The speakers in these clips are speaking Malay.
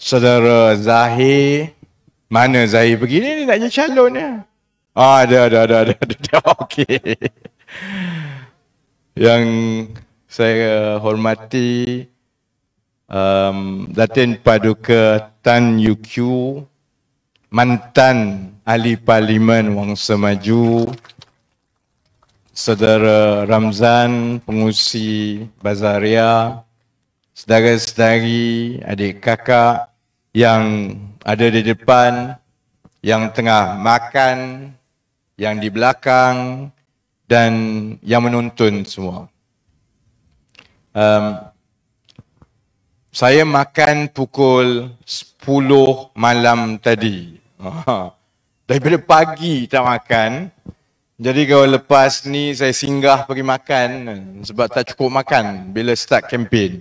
saudara Zahir mana Zahir pergi ni nak jadi calon ya ah, ada ada ada ada, ada, ada. okey yang saya hormati um, Datin Paduka Tan UQ mantan ahli parlimen Wang Semaju, Saudara Ramzan, pengusi Bazaria, saudara-saudari, adik kakak, yang ada di depan, yang tengah makan, yang di belakang dan yang menonton semua. Um, saya makan pukul 10 malam tadi. Daripada pagi tak makan. Jadi kalau lepas ni saya singgah pergi makan sebab tak cukup makan bila start kempen.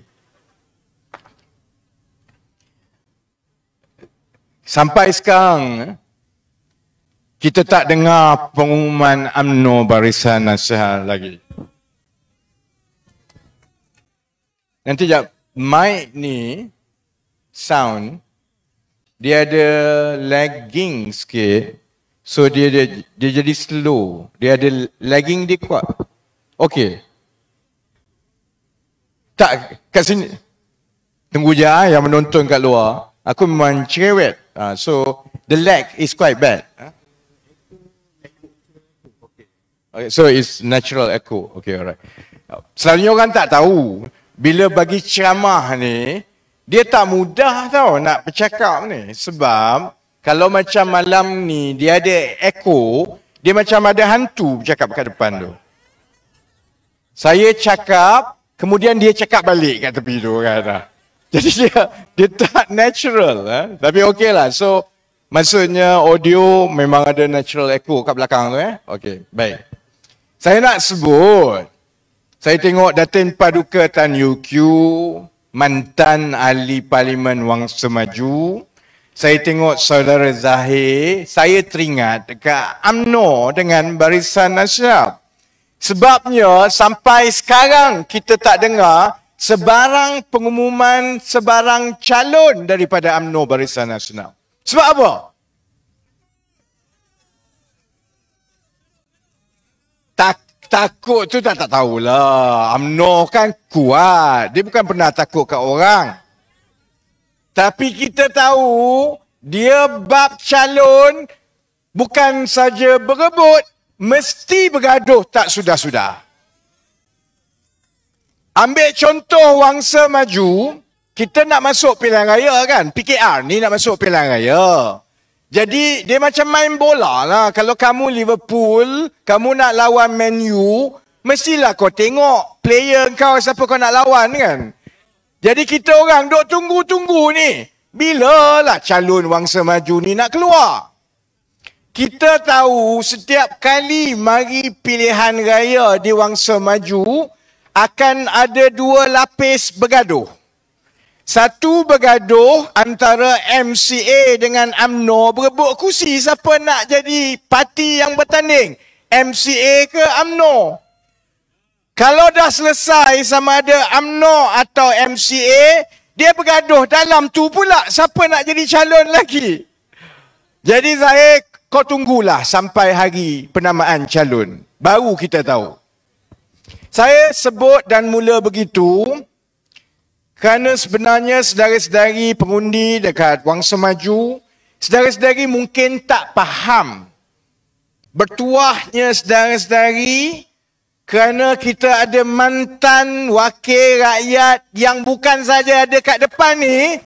Sampai sekarang eh, kita tak dengar pengumuman UMNO Barisan Nasional lagi. Nanti jap mic ni sound dia ada lagging sikit. So dia, dia dia jadi slow. Dia ada lagging dia kuat. Okay, Tak kat sini. Tunggu je ah, yang menonton kat luar aku memang cerewet. Uh, so the lag is quite bad. Okay, so it's natural echo. Okay, alright. Selalunya orang tak tahu bila bagi ceramah ni dia tak mudah tau nak bercakap ni sebab kalau macam malam ni dia ada echo, dia macam ada hantu bercakap kat depan tu. Saya cakap, kemudian dia cakap balik kat tepi tu kan. Jadi dia dia tak natural eh? Tapi okey lah. So maksudnya audio memang ada natural echo kat belakang tu eh. Okey, baik. Saya nak sebut saya tengok Datin Paduka Tan UQ mantan ahli parlimen Wang Semaju. Saya tengok saudara Zahir, saya teringat dekat AMNO dengan Barisan Nasional. Sebabnya sampai sekarang kita tak dengar sebarang pengumuman sebarang calon daripada UMNO Barisan Nasional. Sebab apa? Tak takut tu tak tak tahulah. UMNO kan kuat. Dia bukan pernah takut ke orang. Tapi kita tahu dia bab calon bukan saja berebut, mesti bergaduh tak sudah-sudah. Ambil contoh wangsa maju, kita nak masuk pilihan raya kan? PKR ni nak masuk pilihan raya. Jadi dia macam main bola lah. Kalau kamu Liverpool, kamu nak lawan Man U, mestilah kau tengok player kau siapa kau nak lawan kan? Jadi kita orang duk tunggu-tunggu ni. Bila lah calon wangsa maju ni nak keluar? Kita tahu setiap kali mari pilihan raya di wangsa maju, akan ada dua lapis bergaduh. Satu bergaduh antara MCA dengan AMNO berebut kursi siapa nak jadi parti yang bertanding. MCA ke AMNO? Kalau dah selesai sama ada AMNO atau MCA, dia bergaduh dalam tu pula siapa nak jadi calon lagi. Jadi saya, kau tunggulah sampai hari penamaan calon. Baru kita tahu. Saya sebut dan mula begitu kerana sebenarnya sedari-sedari pengundi dekat Wang Semaju, sedari-sedari mungkin tak faham bertuahnya sedari-sedari kerana kita ada mantan wakil rakyat yang bukan saja ada kat depan ni,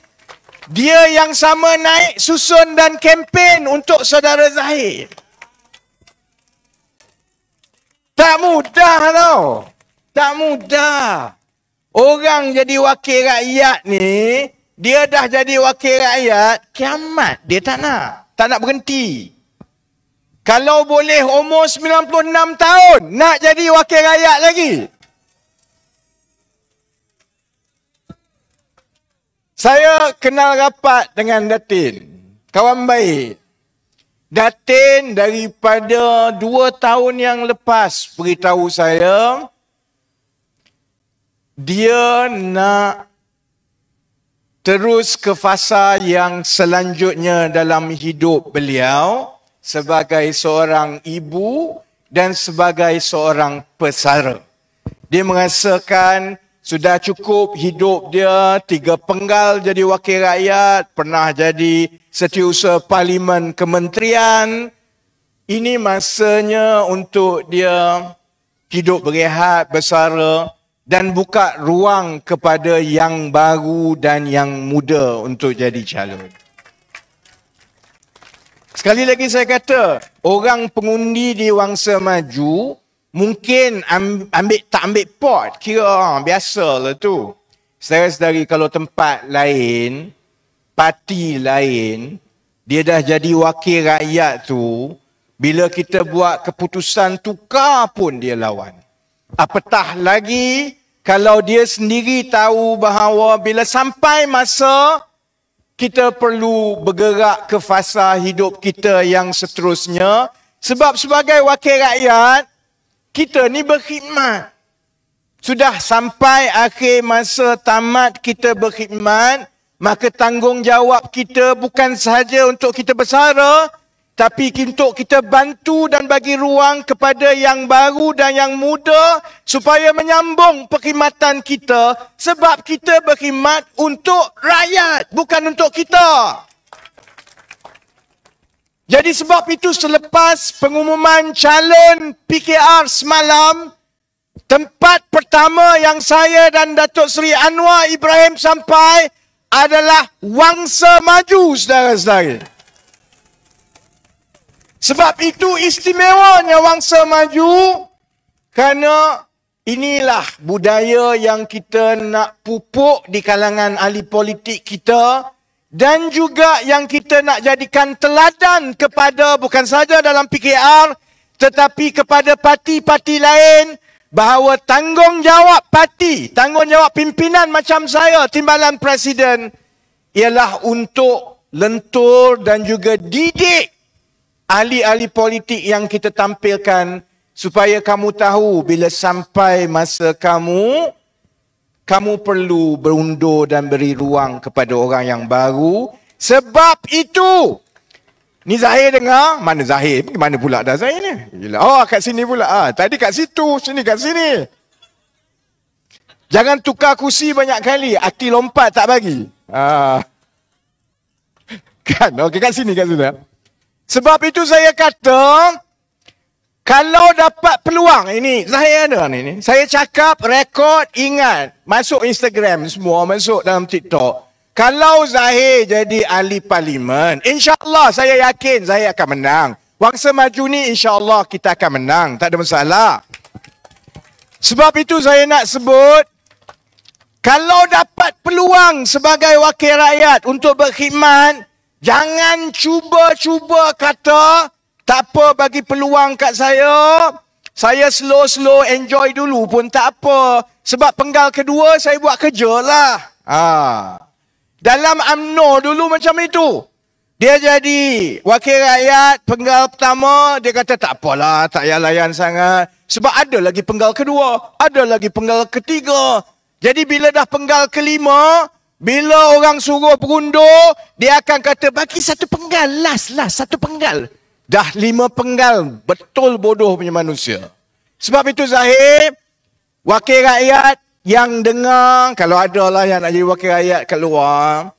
dia yang sama naik susun dan kempen untuk saudara Zahid. Tak mudah tau. Tak mudah. Orang jadi wakil rakyat ni, dia dah jadi wakil rakyat, kiamat dia tak nak. Tak nak berhenti. Kalau boleh umur 96 tahun, nak jadi wakil rakyat lagi. Saya kenal rapat dengan Datin. Kawan baik. Datin daripada dua tahun yang lepas beritahu saya, dia nak terus ke fasa yang selanjutnya dalam hidup beliau sebagai seorang ibu dan sebagai seorang pesara. Dia merasakan sudah cukup hidup dia tiga penggal jadi wakil rakyat, pernah jadi setiausaha parlimen kementerian. Ini masanya untuk dia hidup berehat, bersara, dan buka ruang kepada yang baru dan yang muda untuk jadi calon. Sekali lagi saya kata, orang pengundi di wangsa maju mungkin ambil tak ambil pot, kira orang ah, biasa lah tu. Saya dari kalau tempat lain, parti lain, dia dah jadi wakil rakyat tu, bila kita buat keputusan tukar pun dia lawan. Apatah lagi kalau dia sendiri tahu bahawa bila sampai masa kita perlu bergerak ke fasa hidup kita yang seterusnya sebab sebagai wakil rakyat kita ni berkhidmat sudah sampai akhir masa tamat kita berkhidmat maka tanggungjawab kita bukan sahaja untuk kita bersara tapi untuk kita bantu dan bagi ruang kepada yang baru dan yang muda supaya menyambung perkhidmatan kita sebab kita berkhidmat untuk rakyat, bukan untuk kita. Jadi sebab itu selepas pengumuman calon PKR semalam, tempat pertama yang saya dan Datuk Seri Anwar Ibrahim sampai adalah Wangsa Maju, saudara-saudara. Sebab itu istimewanya wangsa maju kerana inilah budaya yang kita nak pupuk di kalangan ahli politik kita dan juga yang kita nak jadikan teladan kepada bukan saja dalam PKR tetapi kepada parti-parti lain bahawa tanggungjawab parti, tanggungjawab pimpinan macam saya, timbalan presiden ialah untuk lentur dan juga didik ahli-ahli politik yang kita tampilkan supaya kamu tahu bila sampai masa kamu kamu perlu berundur dan beri ruang kepada orang yang baru sebab itu ni Zahir dengar mana Zahir mana pula dah Zahir ni Gila. oh kat sini pula ah, tadi kat situ sini kat sini jangan tukar kursi banyak kali aki lompat tak bagi ah. kan okey kat sini kat sini sebab itu saya kata, kalau dapat peluang, ini saya ada ni. Ini. Saya cakap, rekod, ingat. Masuk Instagram semua, masuk dalam TikTok. Kalau Zahir jadi ahli parlimen, insyaAllah saya yakin saya akan menang. Wangsa maju ni insyaAllah kita akan menang. Tak ada masalah. Sebab itu saya nak sebut, kalau dapat peluang sebagai wakil rakyat untuk berkhidmat, Jangan cuba-cuba kata, tak apa bagi peluang kat saya. Saya slow-slow enjoy dulu pun tak apa. Sebab penggal kedua saya buat kerja lah. Ha. Dalam UMNO dulu macam itu. Dia jadi wakil rakyat penggal pertama. Dia kata tak apalah tak payah layan sangat. Sebab ada lagi penggal kedua. Ada lagi penggal ketiga. Jadi bila dah penggal kelima, bila orang suruh berundur, dia akan kata bagi satu penggal. Last, last, satu penggal. Dah lima penggal, betul bodoh punya manusia. Sebab itu Zahid, wakil rakyat yang dengar, kalau ada lah yang nak jadi wakil rakyat keluar,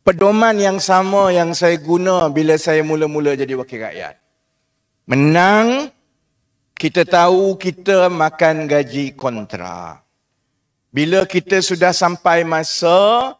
pedoman yang sama yang saya guna bila saya mula-mula jadi wakil rakyat. Menang, kita tahu kita makan gaji kontrak. Bila kita sudah sampai masa,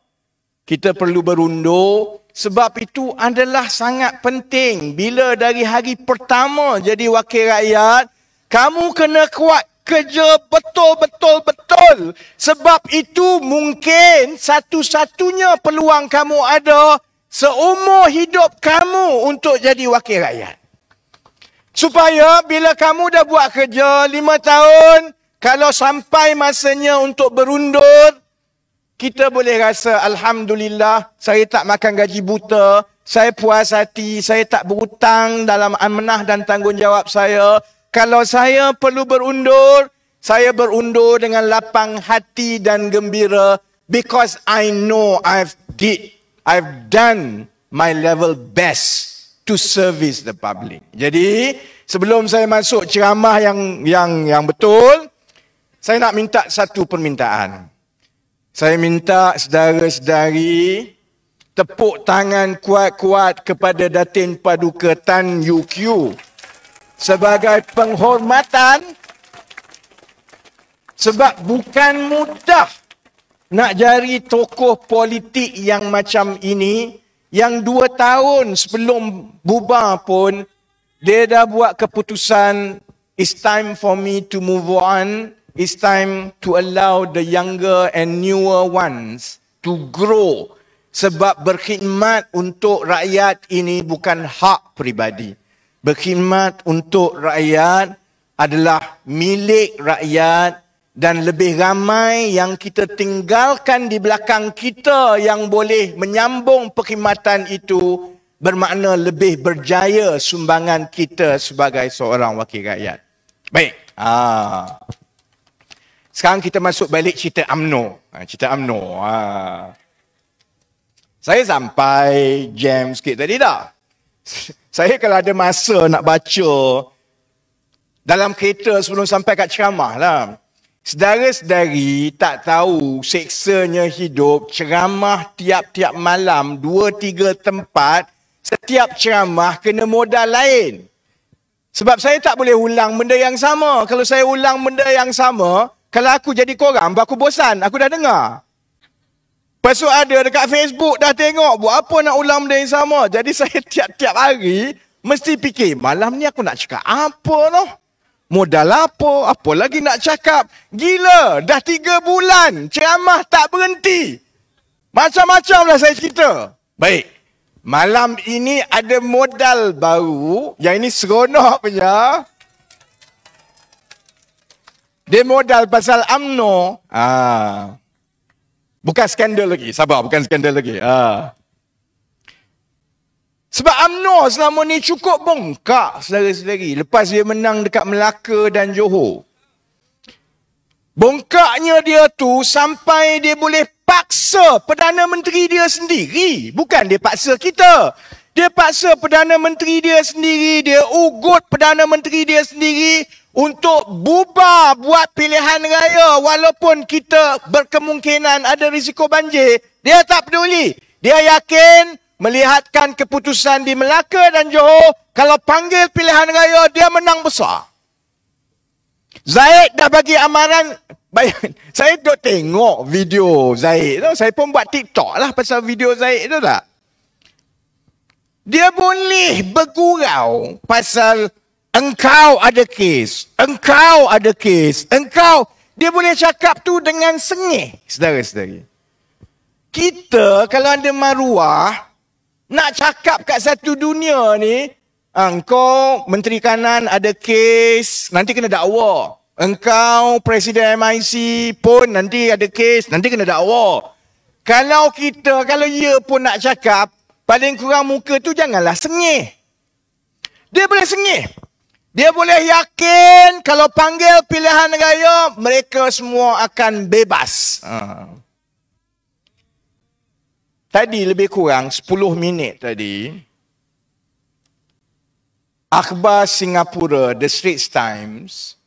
kita perlu berundur. Sebab itu adalah sangat penting. Bila dari hari pertama jadi wakil rakyat, kamu kena kuat kerja betul-betul-betul. Sebab itu mungkin satu-satunya peluang kamu ada seumur hidup kamu untuk jadi wakil rakyat. Supaya bila kamu dah buat kerja lima tahun, kalau sampai masanya untuk berundur, kita boleh rasa Alhamdulillah saya tak makan gaji buta, saya puas hati, saya tak berhutang dalam amanah dan tanggungjawab saya. Kalau saya perlu berundur, saya berundur dengan lapang hati dan gembira because I know I've did, I've done my level best to service the public. Jadi, sebelum saya masuk ceramah yang yang yang betul, saya nak minta satu permintaan. Saya minta saudara-saudari tepuk tangan kuat-kuat kepada Datin Paduka Tan UQ sebagai penghormatan sebab bukan mudah nak jari tokoh politik yang macam ini yang dua tahun sebelum bubar pun dia dah buat keputusan it's time for me to move on It's time to allow the younger and newer ones to grow. Sebab berkhidmat untuk rakyat ini bukan hak peribadi. Berkhidmat untuk rakyat adalah milik rakyat dan lebih ramai yang kita tinggalkan di belakang kita yang boleh menyambung perkhidmatan itu bermakna lebih berjaya sumbangan kita sebagai seorang wakil rakyat. Baik. Ah. Sekarang kita masuk balik cerita UMNO. Ha, cerita UMNO. Ha. Saya sampai jam sikit tadi dah. Saya kalau ada masa nak baca dalam kereta sebelum sampai kat ceramah lah. Sedara-sedari tak tahu seksanya hidup ceramah tiap-tiap malam dua tiga tempat setiap ceramah kena modal lain. Sebab saya tak boleh ulang benda yang sama. Kalau saya ulang benda yang sama, kalau aku jadi korang, aku bosan. Aku dah dengar. Lepas tu ada dekat Facebook dah tengok. Buat apa nak ulang benda yang sama. Jadi saya tiap-tiap hari mesti fikir. Malam ni aku nak cakap apa tu? Modal apa? Apa lagi nak cakap? Gila. Dah tiga bulan. Ceramah tak berhenti. Macam-macam lah saya cerita. Baik. Malam ini ada modal baru. Yang ini seronok punya. Ya. Dia modal pasal Amno, Ah. Bukan skandal lagi. Sabar, bukan skandal lagi. Ah. Sebab Amno selama ni cukup bongkak sedara-sedari. Lepas dia menang dekat Melaka dan Johor. Bongkaknya dia tu sampai dia boleh paksa Perdana Menteri dia sendiri. Bukan dia paksa kita. Dia paksa Perdana Menteri dia sendiri. Dia ugut Perdana Menteri dia sendiri untuk bubar buat pilihan raya walaupun kita berkemungkinan ada risiko banjir, dia tak peduli. Dia yakin melihatkan keputusan di Melaka dan Johor, kalau panggil pilihan raya, dia menang besar. Zaid dah bagi amaran, saya duduk tengok video Zaid tu, saya pun buat TikTok lah pasal video Zaid tu tak. Dia boleh bergurau pasal Engkau ada kes. Engkau ada kes. Engkau. Dia boleh cakap tu dengan sengih. Saudara-saudari. Kita kalau ada maruah. Nak cakap kat satu dunia ni. Ah, engkau Menteri Kanan ada kes. Nanti kena dakwa. Engkau Presiden MIC pun nanti ada kes. Nanti kena dakwa. Kalau kita, kalau ia pun nak cakap. Paling kurang muka tu janganlah sengih. Dia boleh sengih. Dia boleh yakin kalau panggil pilihan raya, mereka semua akan bebas. Ah. Tadi lebih kurang 10 minit tadi, akhbar Singapura, The Straits Times,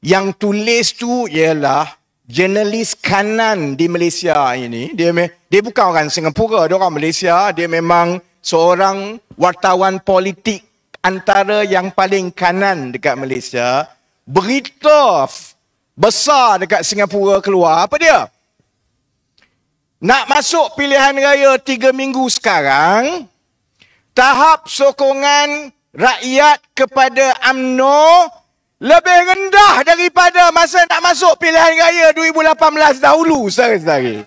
yang tulis tu ialah jurnalis kanan di Malaysia ini. Dia, dia bukan orang Singapura, dia orang Malaysia. Dia memang seorang wartawan politik antara yang paling kanan dekat Malaysia, berita besar dekat Singapura keluar, apa dia? Nak masuk pilihan raya tiga minggu sekarang, tahap sokongan rakyat kepada AMNO lebih rendah daripada masa nak masuk pilihan raya 2018 dahulu, sehari-hari.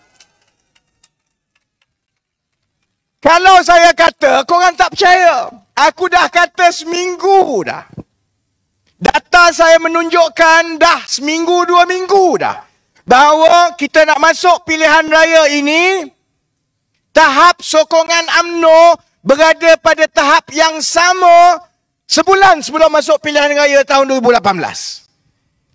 Kalau saya kata, korang tak percaya. Aku dah kata seminggu dah. Data saya menunjukkan dah seminggu dua minggu dah. Bahawa kita nak masuk pilihan raya ini. Tahap sokongan UMNO berada pada tahap yang sama sebulan sebelum masuk pilihan raya tahun 2018.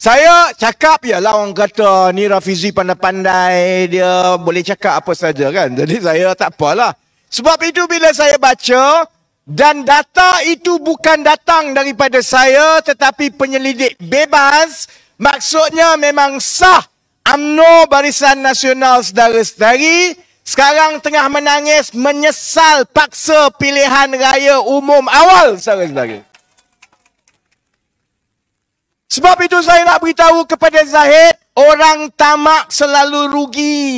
Saya cakap ya lah orang kata ni Rafizi pandai-pandai dia boleh cakap apa saja kan. Jadi saya tak apalah. Sebab itu bila saya baca dan data itu bukan datang daripada saya tetapi penyelidik bebas. Maksudnya memang sah UMNO Barisan Nasional Sedara-Sedari sekarang tengah menangis menyesal paksa pilihan raya umum awal saudara-saudara. Sebab itu saya nak beritahu kepada Zahid, orang tamak selalu rugi.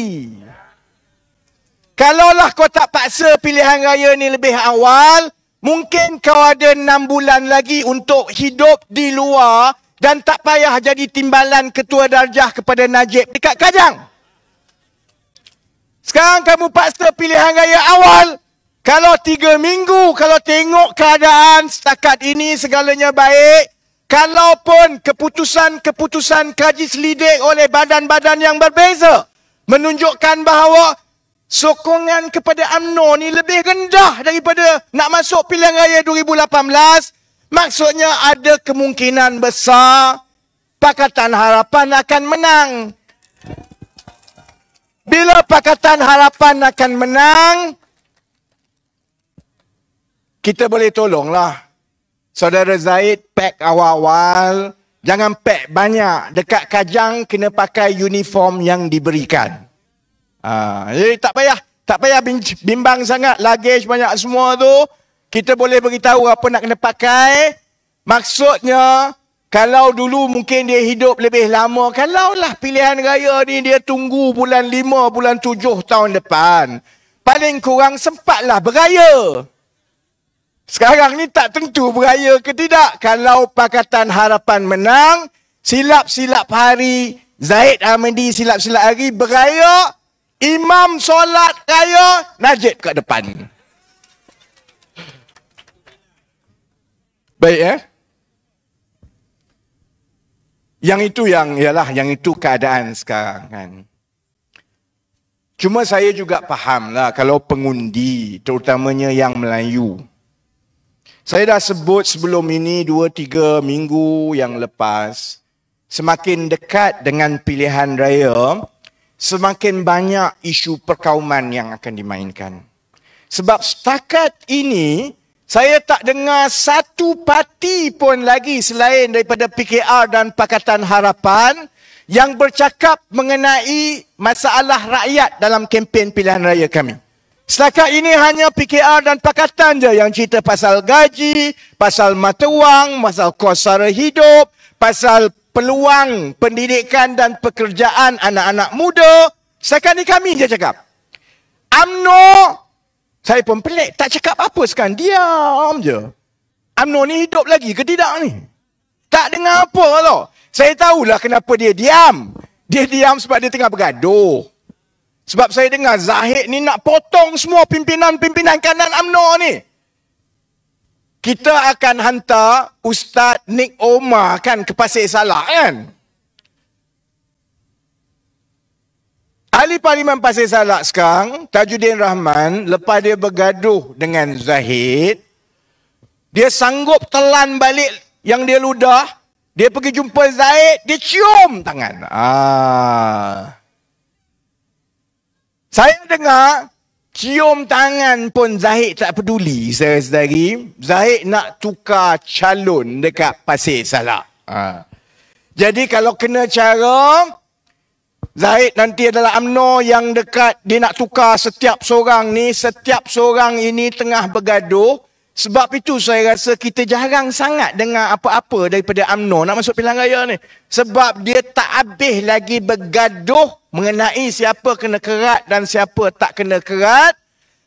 Kalaulah kau tak paksa pilihan raya ni lebih awal, Mungkin kau ada enam bulan lagi untuk hidup di luar dan tak payah jadi timbalan ketua darjah kepada Najib dekat Kajang. Sekarang kamu paksa pilihan raya awal. Kalau tiga minggu, kalau tengok keadaan setakat ini segalanya baik. Kalaupun keputusan-keputusan kaji selidik oleh badan-badan yang berbeza. Menunjukkan bahawa sokongan kepada UMNO ni lebih rendah daripada nak masuk pilihan raya 2018, maksudnya ada kemungkinan besar Pakatan Harapan akan menang. Bila Pakatan Harapan akan menang, kita boleh tolonglah. Saudara Zaid, pack awal-awal. Jangan pack banyak. Dekat kajang, kena pakai uniform yang diberikan. Ha, eh, tak payah. Tak payah bimbang sangat. Luggage banyak semua tu. Kita boleh beritahu apa nak kena pakai. Maksudnya, kalau dulu mungkin dia hidup lebih lama. Kalaulah pilihan raya ni dia tunggu bulan lima, bulan tujuh tahun depan. Paling kurang sempatlah beraya. Sekarang ni tak tentu beraya ke tidak. Kalau Pakatan Harapan menang, silap-silap hari, Zaid Amendi silap-silap hari, beraya, beraya. Imam solat raya Najib kat depan. Baik eh. Yang itu yang ialah yang itu keadaan sekarang kan. Cuma saya juga faham lah kalau pengundi terutamanya yang Melayu. Saya dah sebut sebelum ini dua tiga minggu yang lepas. Semakin dekat dengan pilihan raya, semakin banyak isu perkauman yang akan dimainkan. Sebab setakat ini, saya tak dengar satu parti pun lagi selain daripada PKR dan Pakatan Harapan yang bercakap mengenai masalah rakyat dalam kempen pilihan raya kami. Setakat ini hanya PKR dan Pakatan je yang cerita pasal gaji, pasal mata wang, pasal kos sara hidup, pasal peluang pendidikan dan pekerjaan anak-anak muda. Sekarang ni kami je cakap. Amno saya pun pelik. Tak cakap apa sekarang. Diam je. UMNO ni hidup lagi ke tidak ni? Tak dengar apa tau. Saya tahulah kenapa dia diam. Dia diam sebab dia tengah bergaduh. Sebab saya dengar Zahid ni nak potong semua pimpinan-pimpinan kanan Amno ni kita akan hantar Ustaz Nik Omar kan ke Pasir Salak kan? Ahli Parlimen Pasir Salak sekarang, Tajuddin Rahman, lepas dia bergaduh dengan Zahid, dia sanggup telan balik yang dia ludah, dia pergi jumpa Zahid, dia cium tangan. Ah. Saya dengar Cium tangan pun Zahid tak peduli Saya saudari Zahid nak tukar calon dekat Pasir Salak. Ha. Jadi kalau kena cara, Zahid nanti adalah UMNO yang dekat dia nak tukar setiap seorang ni. Setiap seorang ini tengah bergaduh. Sebab itu saya rasa kita jarang sangat dengar apa-apa daripada UMNO nak masuk pilihan raya ni. Sebab dia tak habis lagi bergaduh mengenai siapa kena kerat dan siapa tak kena kerat.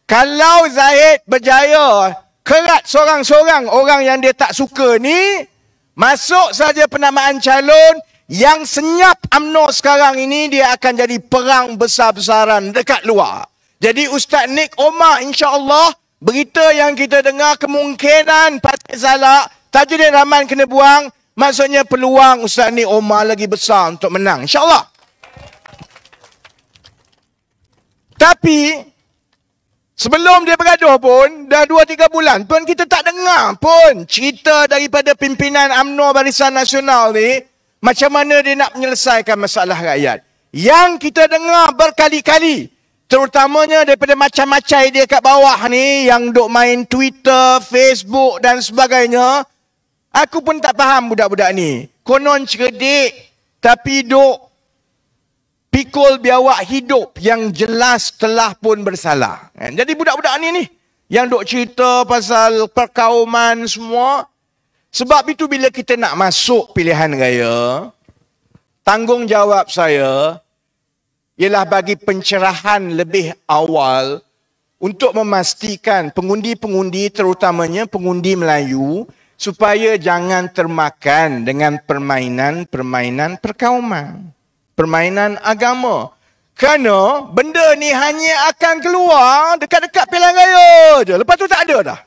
Kalau Zahid berjaya kerat seorang-seorang orang yang dia tak suka ni, masuk saja penamaan calon yang senyap UMNO sekarang ini dia akan jadi perang besar-besaran dekat luar. Jadi Ustaz Nik Omar insya-Allah Berita yang kita dengar kemungkinan Patrick Salak, Tajuddin Rahman kena buang. Maksudnya peluang Ustaz ni Omar lagi besar untuk menang. InsyaAllah. Tapi, sebelum dia bergaduh pun, dah 2-3 bulan pun kita tak dengar pun cerita daripada pimpinan UMNO Barisan Nasional ni macam mana dia nak menyelesaikan masalah rakyat. Yang kita dengar berkali-kali, Terutamanya daripada macam-macam dia kat bawah ni yang duk main Twitter, Facebook dan sebagainya. Aku pun tak faham budak-budak ni. Konon cerdik tapi duk pikul biawak hidup yang jelas telah pun bersalah. Kan? Jadi budak-budak ni ni yang duk cerita pasal perkauman semua. Sebab itu bila kita nak masuk pilihan raya, tanggungjawab saya ialah bagi pencerahan lebih awal untuk memastikan pengundi-pengundi terutamanya pengundi Melayu supaya jangan termakan dengan permainan-permainan perkauman, permainan agama. Kerana benda ni hanya akan keluar dekat-dekat pilihan raya je. Lepas tu tak ada dah.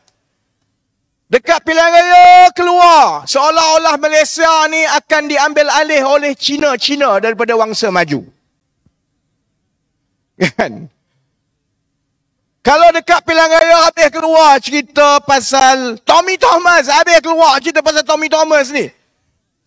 Dekat pilihan raya keluar. Seolah-olah Malaysia ni akan diambil alih oleh China-China daripada wangsa maju. Kan? Kalau dekat pilihan raya habis keluar cerita pasal Tommy Thomas. Habis keluar cerita pasal Tommy Thomas ni.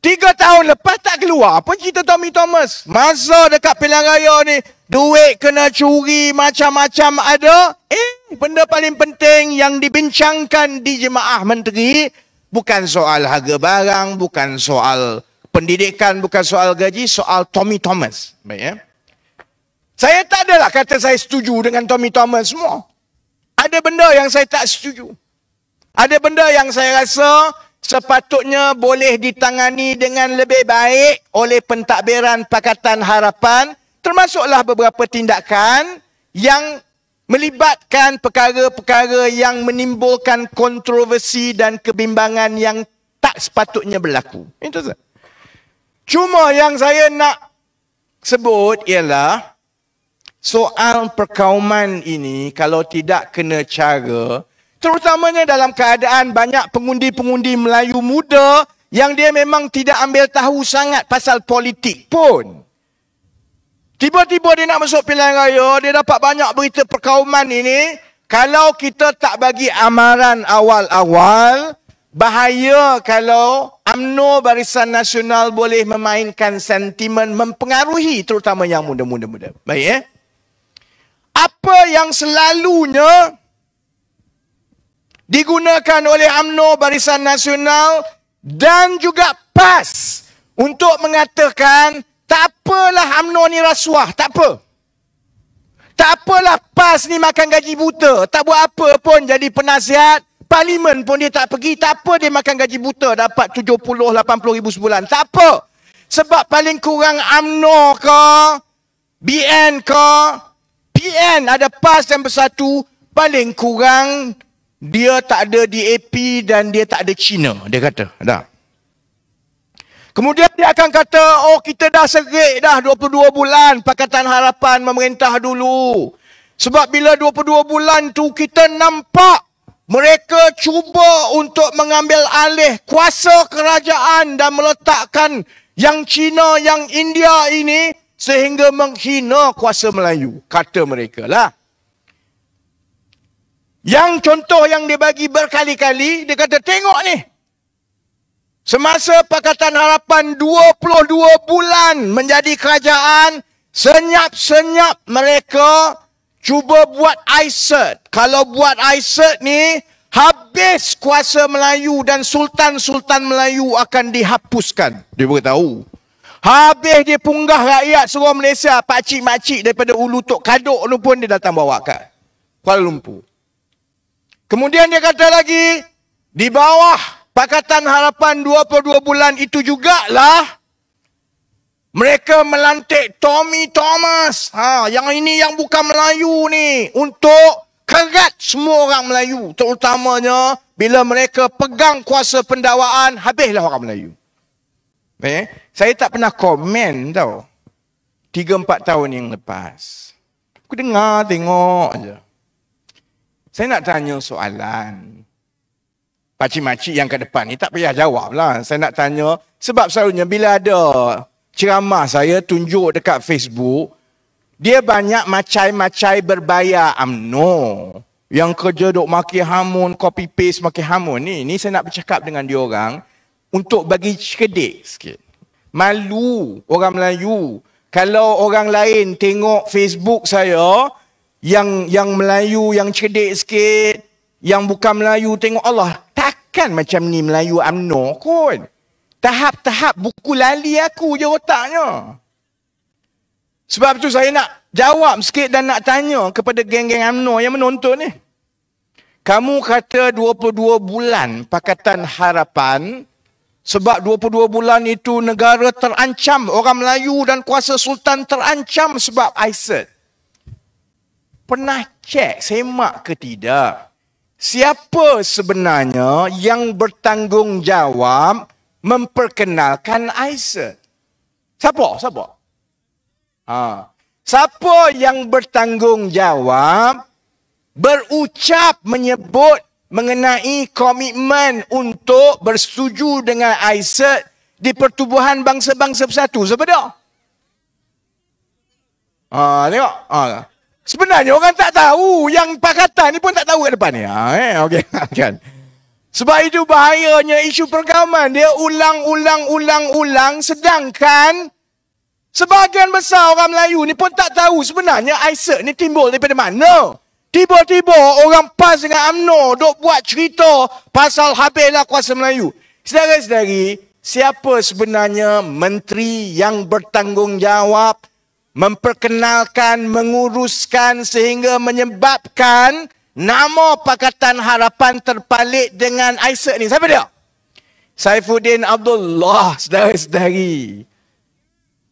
Tiga tahun lepas tak keluar. Apa cerita Tommy Thomas? Masa dekat pilihan raya ni. Duit kena curi macam-macam ada. Eh, benda paling penting yang dibincangkan di jemaah menteri. Bukan soal harga barang. Bukan soal pendidikan. Bukan soal gaji. Soal Tommy Thomas. Baik ya. Eh? Saya tak adalah kata saya setuju dengan Tommy Thomas semua. Ada benda yang saya tak setuju. Ada benda yang saya rasa sepatutnya boleh ditangani dengan lebih baik oleh pentadbiran Pakatan Harapan. Termasuklah beberapa tindakan yang melibatkan perkara-perkara yang menimbulkan kontroversi dan kebimbangan yang tak sepatutnya berlaku. Itu sahaja. Cuma yang saya nak sebut ialah soal perkauman ini kalau tidak kena cara terutamanya dalam keadaan banyak pengundi-pengundi Melayu muda yang dia memang tidak ambil tahu sangat pasal politik pun tiba-tiba dia nak masuk pilihan raya dia dapat banyak berita perkauman ini kalau kita tak bagi amaran awal-awal bahaya kalau UMNO Barisan Nasional boleh memainkan sentimen mempengaruhi terutama yang muda-muda-muda. Baik eh? Ya? apa yang selalunya digunakan oleh AMNO Barisan Nasional dan juga PAS untuk mengatakan tak apalah AMNO ni rasuah, tak apa. Tak apalah PAS ni makan gaji buta, tak buat apa pun jadi penasihat. Parlimen pun dia tak pergi, tak apa dia makan gaji buta dapat 70-80 ribu sebulan, tak apa. Sebab paling kurang AMNO ke, BN ke, PN ada PAS yang bersatu paling kurang dia tak ada DAP dan dia tak ada China dia kata dah Kemudian dia akan kata, oh kita dah serik dah 22 bulan Pakatan Harapan memerintah dulu. Sebab bila 22 bulan tu kita nampak mereka cuba untuk mengambil alih kuasa kerajaan dan meletakkan yang Cina, yang India ini sehingga menghina kuasa Melayu, kata mereka lah. Yang contoh yang dia bagi berkali-kali, dia kata tengok ni. Semasa Pakatan Harapan 22 bulan menjadi kerajaan, senyap-senyap mereka cuba buat ISERT. Kalau buat ISERT ni, habis kuasa Melayu dan Sultan-Sultan Melayu akan dihapuskan. Dia beritahu. Habis dia punggah rakyat seluruh Malaysia. Pakcik-makcik daripada Ulu Tok Kaduk tu pun dia datang bawa kat Kuala Lumpur. Kemudian dia kata lagi, di bawah Pakatan Harapan 22 bulan itu jugalah, mereka melantik Tommy Thomas. Ha, yang ini yang bukan Melayu ni. Untuk kerat semua orang Melayu. Terutamanya bila mereka pegang kuasa pendawaan, habislah orang Melayu. Eh? Saya tak pernah komen tau. Tiga empat tahun yang lepas. Aku dengar, tengok je. Saya nak tanya soalan. Pakcik-makcik yang ke depan ni tak payah jawab lah. Saya nak tanya. Sebab selalunya bila ada ceramah saya tunjuk dekat Facebook. Dia banyak macai-macai berbayar UMNO. Yang kerja duk maki hamun, copy paste maki hamun ni. Ni saya nak bercakap dengan diorang Untuk bagi cekedik sikit malu orang Melayu kalau orang lain tengok Facebook saya yang yang Melayu yang cedek sikit yang bukan Melayu tengok Allah takkan macam ni Melayu amno kot tahap-tahap buku lali aku je otaknya sebab tu saya nak jawab sikit dan nak tanya kepada geng-geng amno yang menonton ni kamu kata 22 bulan pakatan harapan sebab 22 bulan itu negara terancam. Orang Melayu dan kuasa Sultan terancam sebab ISIS. Pernah cek semak ke tidak? Siapa sebenarnya yang bertanggungjawab memperkenalkan ISIS? Siapa? Siapa? Ha. Siapa yang bertanggungjawab berucap menyebut mengenai komitmen untuk bersetuju dengan ISIS e di pertubuhan bangsa-bangsa bersatu. Sebenar. Ha, tengok. Ha. Sebenarnya orang tak tahu. Yang pakatan ni pun tak tahu kat depan ni. Ha, eh? okay. kan. Sebab itu bahayanya isu pergaman. Dia ulang-ulang-ulang-ulang sedangkan sebahagian besar orang Melayu ni pun tak tahu sebenarnya ISIS e ni timbul daripada mana. No. Tiba-tiba orang PAS dengan UMNO dok buat cerita pasal habislah kuasa Melayu. Sedari-sedari, siapa sebenarnya menteri yang bertanggungjawab memperkenalkan, menguruskan sehingga menyebabkan nama Pakatan Harapan terpalit dengan AISA e ni? Siapa dia? Saifuddin Abdullah, sedari-sedari.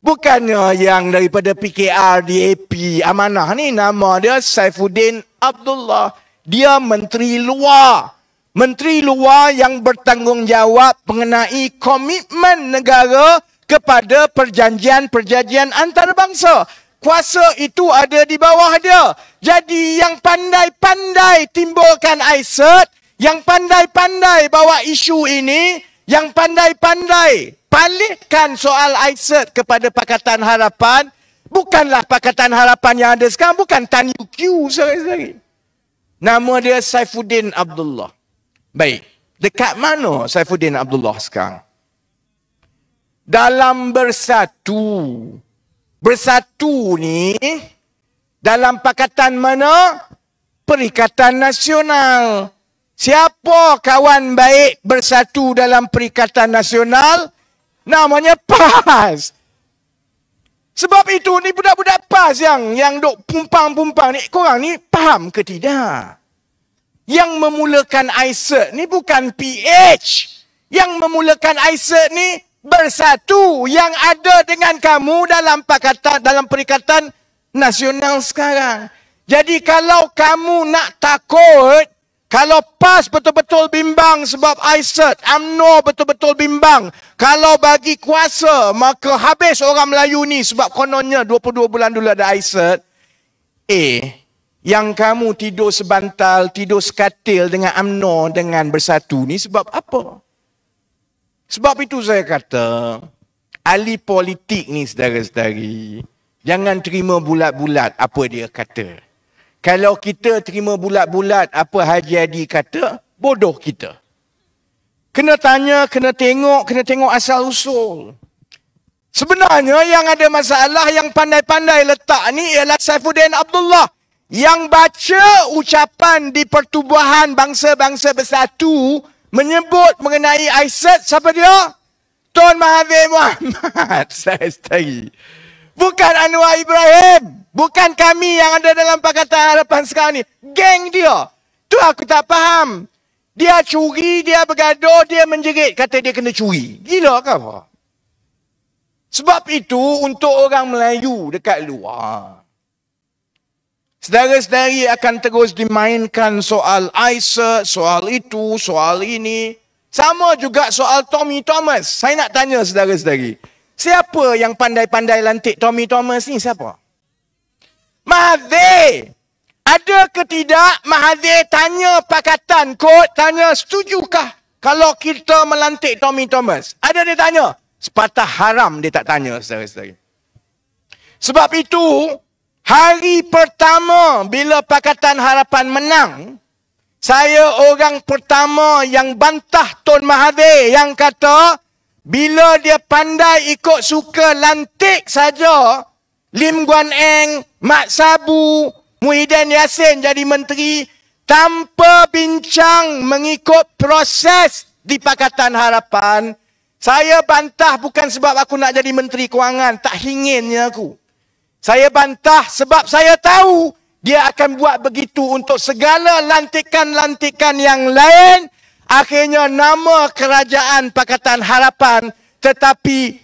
Bukannya yang daripada PKR DAP amanah ni nama dia Saifuddin Abdullah. Dia menteri luar. Menteri luar yang bertanggungjawab mengenai komitmen negara kepada perjanjian-perjanjian antarabangsa. Kuasa itu ada di bawah dia. Jadi yang pandai-pandai timbulkan ISIS, yang pandai-pandai bawa isu ini, yang pandai-pandai palingkan soal ICERT kepada Pakatan Harapan bukanlah Pakatan Harapan yang ada sekarang bukan Tan UQ sehari-hari nama dia Saifuddin Abdullah baik dekat mana Saifuddin Abdullah sekarang dalam bersatu bersatu ni dalam pakatan mana Perikatan Nasional. Siapa kawan baik bersatu dalam Perikatan Nasional? Namanya PAS. Sebab itu ni budak-budak PAS yang yang dok pumpang-pumpang ni korang ni faham ke tidak? Yang memulakan ISIS e ni bukan PH. Yang memulakan ISIS e ni bersatu yang ada dengan kamu dalam pakatan dalam perikatan nasional sekarang. Jadi kalau kamu nak takut kalau PAS betul-betul bimbang sebab ISERT, UMNO betul-betul bimbang. Kalau bagi kuasa, maka habis orang Melayu ni sebab kononnya 22 bulan dulu ada ISERT. Eh, yang kamu tidur sebantal, tidur sekatil dengan UMNO dengan bersatu ni sebab apa? Sebab itu saya kata, ahli politik ni saudara-saudari, jangan terima bulat-bulat apa dia kata. Kalau kita terima bulat-bulat apa Haji Adi kata, bodoh kita. Kena tanya, kena tengok, kena tengok asal-usul. Sebenarnya yang ada masalah yang pandai-pandai letak ni ialah Saifuddin Abdullah. Yang baca ucapan di pertubuhan bangsa-bangsa bersatu menyebut mengenai Aisyah siapa dia? Tuan Mahathir Muhammad. Saya setari. Bukan Anwar Ibrahim. Bukan kami yang ada dalam Pakatan Harapan sekarang ni. Geng dia. Tu aku tak faham. Dia curi, dia bergaduh, dia menjerit. Kata dia kena curi. Gila ke Sebab itu untuk orang Melayu dekat luar. Sedara-sedari akan terus dimainkan soal AISA, soal itu, soal ini. Sama juga soal Tommy Thomas. Saya nak tanya sedara-sedari. Siapa yang pandai-pandai lantik Tommy Thomas ni? Siapa? Siapa? Mahathir. Ada ke tidak Mahathir tanya pakatan kot, tanya setujukah kalau kita melantik Tommy Thomas? Ada dia tanya. Sepatah haram dia tak tanya. Saya, saya. Sebab itu, hari pertama bila Pakatan Harapan menang, saya orang pertama yang bantah Tun Mahathir yang kata, bila dia pandai ikut suka lantik saja, Lim Guan Eng, Mak Sabu, Muhyiddin Yassin jadi menteri tanpa bincang mengikut proses di Pakatan Harapan. Saya bantah bukan sebab aku nak jadi menteri kewangan, tak hinginnya aku. Saya bantah sebab saya tahu dia akan buat begitu untuk segala lantikan-lantikan yang lain. Akhirnya nama kerajaan Pakatan Harapan tetapi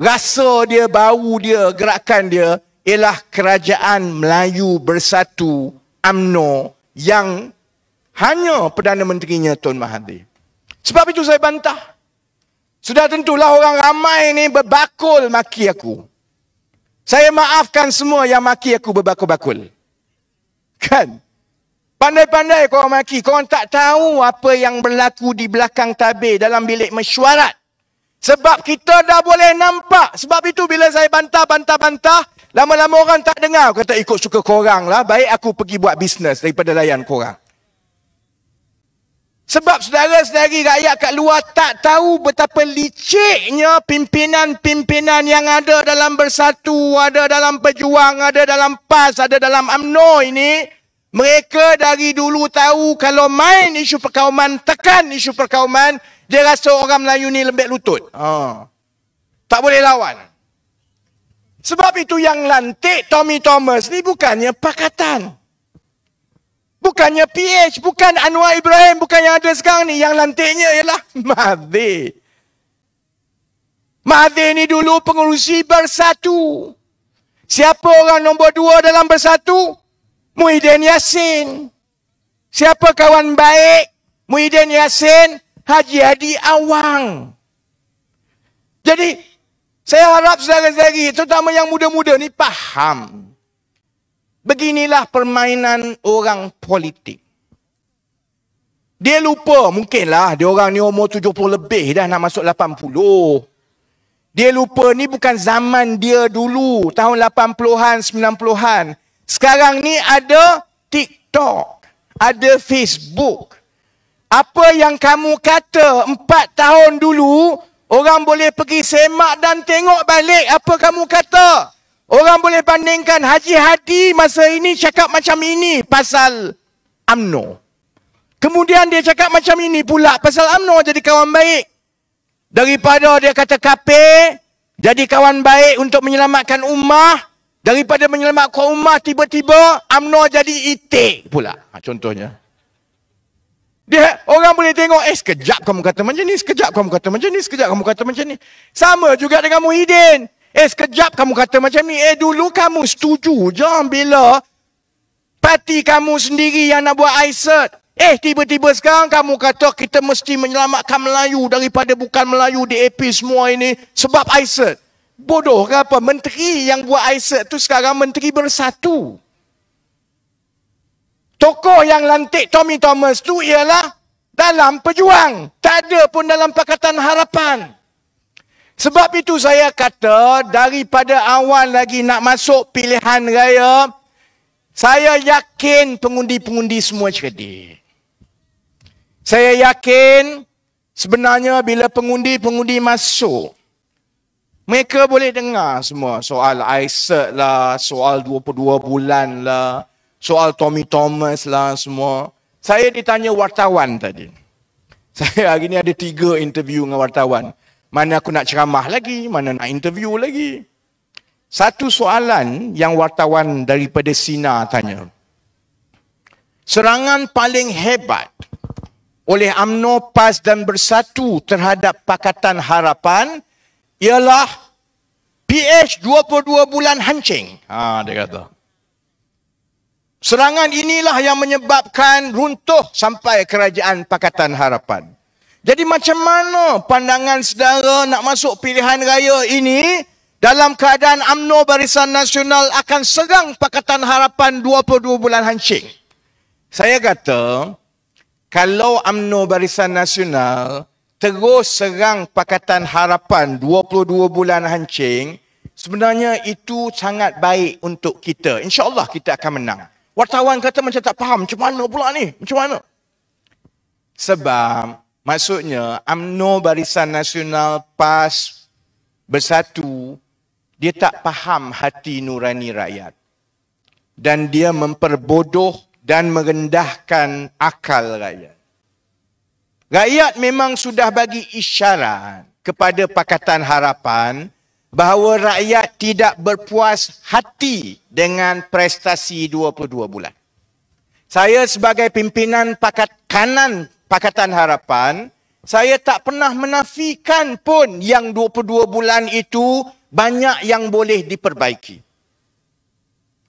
rasa dia, bau dia, gerakan dia ialah kerajaan Melayu Bersatu amno yang hanya Perdana Menterinya Tun Mahathir. Sebab itu saya bantah. Sudah tentulah orang ramai ini berbakul maki aku. Saya maafkan semua yang maki aku berbakul-bakul. Kan? Pandai-pandai korang maki. Korang tak tahu apa yang berlaku di belakang tabir dalam bilik mesyuarat. Sebab kita dah boleh nampak. Sebab itu bila saya bantah, bantah, bantah. Lama-lama orang tak dengar. Kata ikut suka korang lah. Baik aku pergi buat bisnes daripada layan korang. Sebab saudara-saudari rakyat kat luar tak tahu betapa liciknya pimpinan-pimpinan yang ada dalam bersatu, ada dalam pejuang, ada dalam PAS, ada dalam UMNO ini. Mereka dari dulu tahu kalau main isu perkauman, tekan isu perkauman, dia rasa orang Melayu ni lembek lutut. Oh. Tak boleh lawan. Sebab itu yang lantik Tommy Thomas ni bukannya pakatan. Bukannya PH, bukan Anwar Ibrahim, bukan yang ada sekarang ni. Yang lantiknya ialah Mahathir. Mahathir ni dulu pengurusi bersatu. Siapa orang nombor dua dalam bersatu? Muhyiddin Yassin. Siapa kawan baik? Muhyiddin Yassin. Haji Hadi Awang. Jadi, saya harap saudara-saudari, terutama yang muda-muda ni faham. Beginilah permainan orang politik. Dia lupa, mungkinlah dia orang ni umur 70 lebih dah nak masuk 80. Dia lupa ni bukan zaman dia dulu, tahun 80-an, 90-an. Sekarang ni ada TikTok, ada Facebook, apa yang kamu kata empat tahun dulu, orang boleh pergi semak dan tengok balik apa kamu kata. Orang boleh bandingkan Haji Hadi masa ini cakap macam ini pasal UMNO. Kemudian dia cakap macam ini pula pasal UMNO jadi kawan baik. Daripada dia kata kape, jadi kawan baik untuk menyelamatkan ummah. Daripada menyelamatkan ummah, tiba-tiba UMNO jadi itik pula. Ha, contohnya. Dia orang boleh tengok eh sekejap kamu kata macam ni, sekejap kamu kata macam ni, sekejap kamu kata macam ni. Sama juga dengan Muhyiddin. Eh sekejap kamu kata macam ni. Eh dulu kamu setuju je bila parti kamu sendiri yang nak buat ISERT. Eh tiba-tiba sekarang kamu kata kita mesti menyelamatkan Melayu daripada bukan Melayu di AP semua ini sebab ISERT. Bodoh ke apa? Menteri yang buat ISERT tu sekarang menteri bersatu tokoh yang lantik Tommy Thomas tu ialah dalam pejuang. Tak ada pun dalam Pakatan Harapan. Sebab itu saya kata daripada awal lagi nak masuk pilihan raya, saya yakin pengundi-pengundi semua cerdik. Saya yakin sebenarnya bila pengundi-pengundi masuk, mereka boleh dengar semua soal ISET lah, soal 22 bulan lah, soal Tommy Thomas lah semua. Saya ditanya wartawan tadi. Saya hari ni ada tiga interview dengan wartawan. Mana aku nak ceramah lagi, mana nak interview lagi. Satu soalan yang wartawan daripada Sina tanya. Serangan paling hebat oleh UMNO PAS dan Bersatu terhadap Pakatan Harapan ialah PH 22 bulan hancing. Ha, dia kata. Serangan inilah yang menyebabkan runtuh sampai kerajaan Pakatan Harapan. Jadi macam mana pandangan saudara nak masuk pilihan raya ini dalam keadaan UMNO Barisan Nasional akan serang Pakatan Harapan 22 bulan hancing? Saya kata, kalau UMNO Barisan Nasional terus serang Pakatan Harapan 22 bulan hancing, sebenarnya itu sangat baik untuk kita. InsyaAllah kita akan menang. Wartawan kata macam tak faham. Macam mana pula ni? Macam mana? Sebab maksudnya UMNO Barisan Nasional PAS bersatu, dia tak faham hati nurani rakyat. Dan dia memperbodoh dan merendahkan akal rakyat. Rakyat memang sudah bagi isyarat kepada Pakatan Harapan bahawa rakyat tidak berpuas hati dengan prestasi 22 bulan. Saya sebagai pimpinan pakat kanan Pakatan Harapan, saya tak pernah menafikan pun yang 22 bulan itu banyak yang boleh diperbaiki.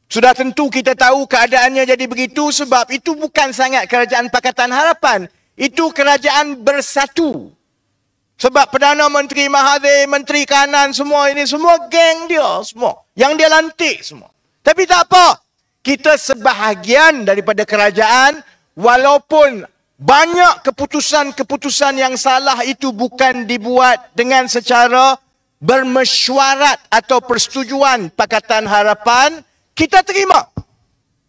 Sudah tentu kita tahu keadaannya jadi begitu sebab itu bukan sangat kerajaan Pakatan Harapan. Itu kerajaan bersatu sebab Perdana Menteri Mahathir, Menteri Kanan semua ini semua geng dia semua. Yang dia lantik semua. Tapi tak apa. Kita sebahagian daripada kerajaan walaupun banyak keputusan-keputusan yang salah itu bukan dibuat dengan secara bermesyuarat atau persetujuan Pakatan Harapan, kita terima.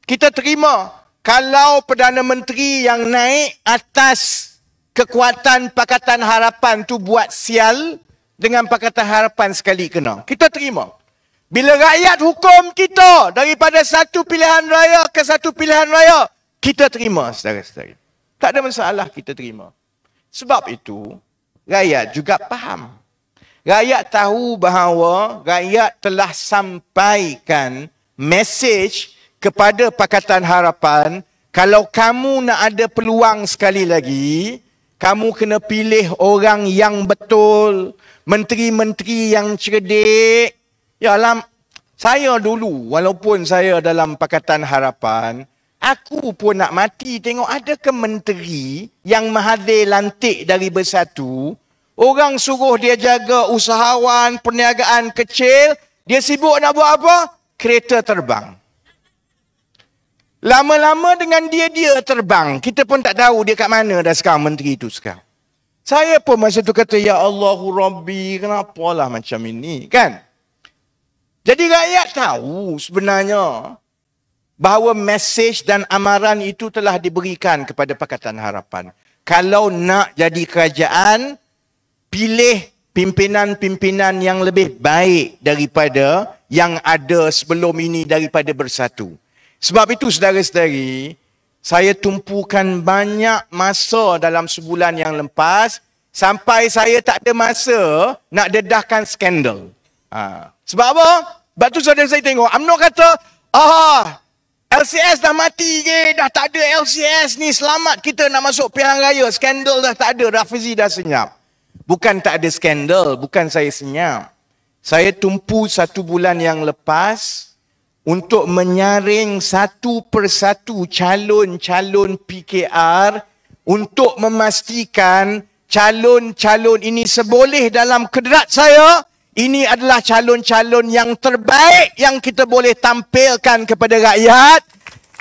Kita terima kalau Perdana Menteri yang naik atas kekuatan Pakatan Harapan tu buat sial dengan Pakatan Harapan sekali kena. Kita terima. Bila rakyat hukum kita daripada satu pilihan raya ke satu pilihan raya, kita terima saudara-saudari. Tak ada masalah kita terima. Sebab itu, rakyat juga faham. Rakyat tahu bahawa rakyat telah sampaikan mesej kepada Pakatan Harapan kalau kamu nak ada peluang sekali lagi, kamu kena pilih orang yang betul, menteri-menteri yang cerdik. Ya alam, saya dulu walaupun saya dalam pakatan harapan, aku pun nak mati tengok ada ke menteri yang Mahathir lantik dari bersatu, orang suruh dia jaga usahawan, perniagaan kecil, dia sibuk nak buat apa? Kereta terbang. Lama-lama dengan dia, dia terbang. Kita pun tak tahu dia kat mana dah sekarang, menteri itu sekarang. Saya pun masa tu kata, Ya Allahu Rabbi, kenapa lah macam ini, kan? Jadi rakyat tahu sebenarnya bahawa mesej dan amaran itu telah diberikan kepada Pakatan Harapan. Kalau nak jadi kerajaan, pilih pimpinan-pimpinan yang lebih baik daripada yang ada sebelum ini daripada bersatu. Sebab itu saudara-saudari, saya tumpukan banyak masa dalam sebulan yang lepas sampai saya tak ada masa nak dedahkan skandal. Ha. Sebab apa? Sebab tu saudara saya tengok. UMNO kata, ah, LCS dah mati ke? Dah tak ada LCS ni. Selamat kita nak masuk pihak raya. Skandal dah tak ada. Rafizi dah senyap. Bukan tak ada skandal. Bukan saya senyap. Saya tumpu satu bulan yang lepas untuk menyaring satu persatu calon-calon PKR untuk memastikan calon-calon ini seboleh dalam kederat saya ini adalah calon-calon yang terbaik yang kita boleh tampilkan kepada rakyat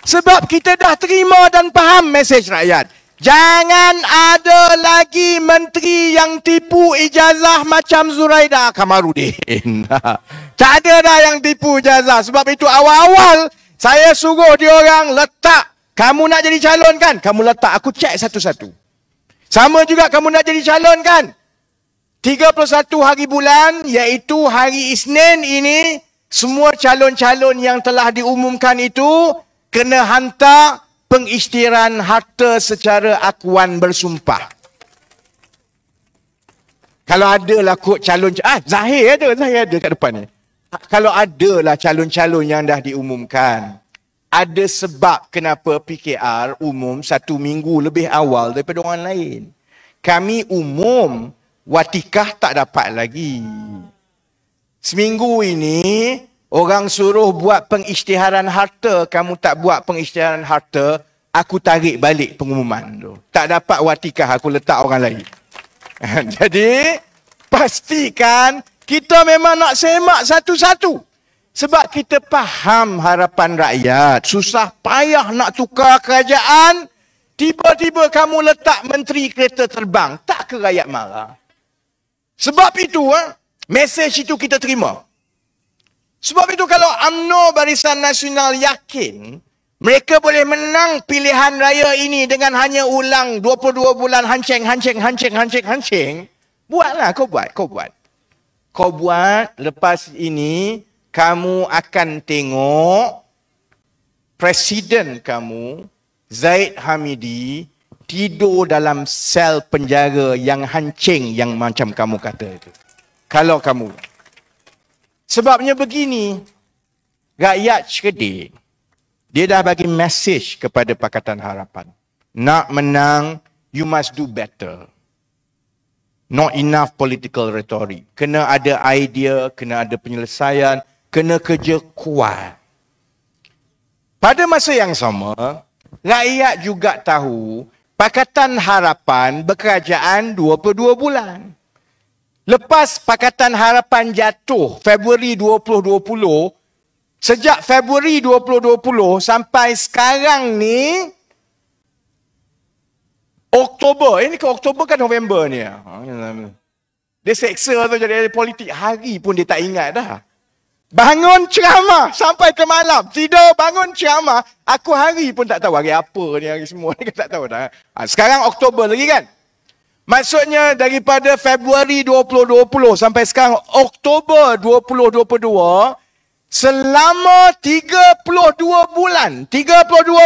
sebab kita dah terima dan faham mesej rakyat. Jangan ada lagi menteri yang tipu ijazah macam Zuraida Kamarudin. tak ada dah yang tipu ijazah. Sebab itu awal-awal saya suruh dia orang letak. Kamu nak jadi calon kan? Kamu letak. Aku cek satu-satu. Sama juga kamu nak jadi calon kan? 31 hari bulan iaitu hari Isnin ini semua calon-calon yang telah diumumkan itu kena hantar pengisytiharan harta secara akuan bersumpah. Kalau ada lah kot calon ah Zahir ada, Zahir ada kat depan ni. Ha, kalau ada lah calon-calon yang dah diumumkan, ada sebab kenapa PKR umum satu minggu lebih awal daripada orang lain. Kami umum, watikah tak dapat lagi. Seminggu ini, Orang suruh buat pengisytiharan harta, kamu tak buat pengisytiharan harta, aku tarik balik pengumuman tu. Tak dapat watikah, aku letak orang lain. Jadi, pastikan kita memang nak semak satu-satu. Sebab kita faham harapan rakyat. Susah payah nak tukar kerajaan. Tiba-tiba kamu letak menteri kereta terbang. Tak ke rakyat marah? Sebab itu, ha, mesej itu kita terima. Sebab itu kalau UMNO Barisan Nasional yakin mereka boleh menang pilihan raya ini dengan hanya ulang 22 bulan hancing, hancing, hancing, hancing, hancing. Buatlah, kau buat, kau buat. Kau buat, lepas ini, kamu akan tengok Presiden kamu, Zaid Hamidi, tidur dalam sel penjara yang hancing yang macam kamu kata itu. Kalau kamu buat. Sebabnya begini, rakyat cerdik. Dia dah bagi message kepada Pakatan Harapan. Nak menang, you must do better. Not enough political rhetoric. Kena ada idea, kena ada penyelesaian, kena kerja kuat. Pada masa yang sama, rakyat juga tahu Pakatan Harapan berkerajaan 22 bulan. Lepas Pakatan Harapan jatuh Februari 2020, sejak Februari 2020 sampai sekarang ni Oktober, eh, ini ke Oktober kan November ni. Dia seksa tu jadi politik, hari pun dia tak ingat dah. Bangun ceramah sampai ke malam. Tidur bangun ceramah. Aku hari pun tak tahu hari apa ni hari semua. Ni tak tahu dah. Ha, sekarang Oktober lagi kan? Maksudnya daripada Februari 2020 sampai sekarang Oktober 2022 selama 32 bulan. 32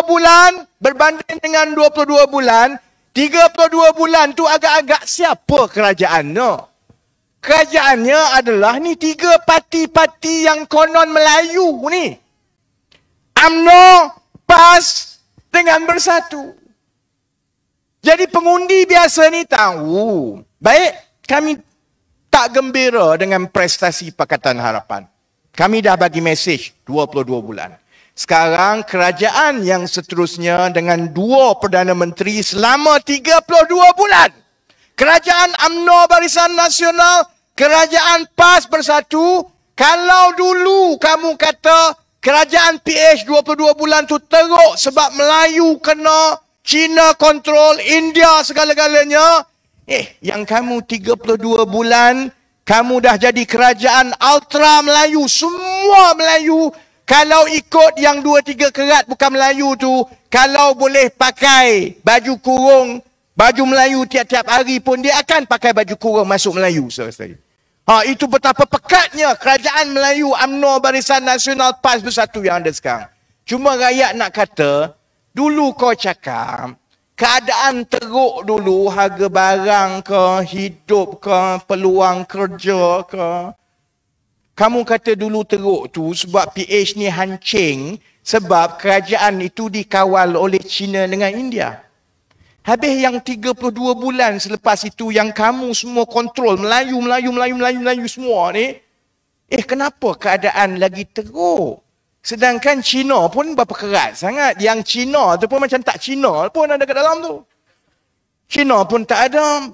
bulan berbanding dengan 22 bulan, 32 bulan tu agak-agak siapa kerajaannya? Kerajaannya adalah ni tiga parti-parti yang konon Melayu ni. UMNO, PAS dengan Bersatu. Jadi pengundi biasa ni tahu. Baik, kami tak gembira dengan prestasi Pakatan Harapan. Kami dah bagi mesej 22 bulan. Sekarang kerajaan yang seterusnya dengan dua Perdana Menteri selama 32 bulan. Kerajaan UMNO Barisan Nasional, kerajaan PAS Bersatu. Kalau dulu kamu kata kerajaan PH 22 bulan tu teruk sebab Melayu kena China control, India segala-galanya. Eh, yang kamu 32 bulan, kamu dah jadi kerajaan ultra Melayu. Semua Melayu, kalau ikut yang 2-3 kerat bukan Melayu tu, kalau boleh pakai baju kurung, baju Melayu tiap-tiap hari pun, dia akan pakai baju kurung masuk Melayu. Selesai. Ha, itu betapa pekatnya kerajaan Melayu UMNO Barisan Nasional PAS Bersatu yang ada sekarang. Cuma rakyat nak kata, Dulu kau cakap, keadaan teruk dulu, harga barang ke, hidup ke, peluang kerja ke. Kamu kata dulu teruk tu sebab PH ni hancing sebab kerajaan itu dikawal oleh China dengan India. Habis yang 32 bulan selepas itu yang kamu semua kontrol Melayu, Melayu, Melayu, Melayu, Melayu semua ni. Eh kenapa keadaan lagi teruk? Sedangkan Cina pun berapa kerat sangat. Yang Cina tu pun macam tak Cina pun ada kat dalam tu. Cina pun tak ada.